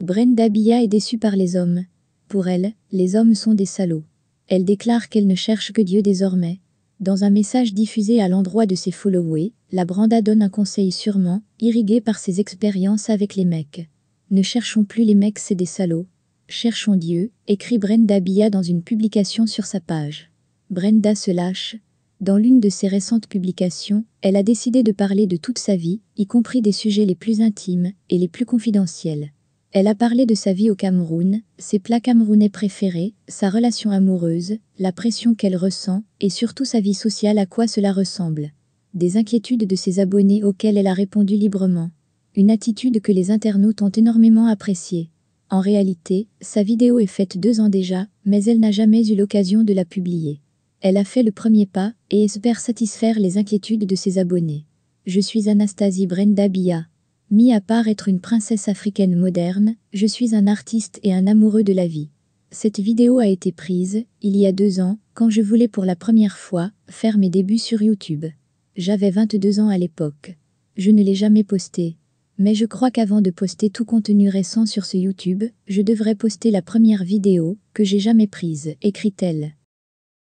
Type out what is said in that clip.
Brenda Bia est déçue par les hommes. Pour elle, les hommes sont des salauds. Elle déclare qu'elle ne cherche que Dieu désormais. Dans un message diffusé à l'endroit de ses followers, la Brenda donne un conseil sûrement, irrigué par ses expériences avec les mecs. Ne cherchons plus les mecs, c'est des salauds. Cherchons Dieu, écrit Brenda Bia dans une publication sur sa page. Brenda se lâche. Dans l'une de ses récentes publications, elle a décidé de parler de toute sa vie, y compris des sujets les plus intimes et les plus confidentiels. Elle a parlé de sa vie au Cameroun, ses plats camerounais préférés, sa relation amoureuse, la pression qu'elle ressent et surtout sa vie sociale à quoi cela ressemble. Des inquiétudes de ses abonnés auxquelles elle a répondu librement. Une attitude que les internautes ont énormément appréciée. En réalité, sa vidéo est faite deux ans déjà, mais elle n'a jamais eu l'occasion de la publier. Elle a fait le premier pas et espère satisfaire les inquiétudes de ses abonnés. Je suis Anastasie Brenda Bia. Mis à part être une princesse africaine moderne, je suis un artiste et un amoureux de la vie. Cette vidéo a été prise, il y a deux ans, quand je voulais pour la première fois faire mes débuts sur YouTube. J'avais 22 ans à l'époque. Je ne l'ai jamais postée. Mais je crois qu'avant de poster tout contenu récent sur ce YouTube, je devrais poster la première vidéo que j'ai jamais prise, écrit-elle.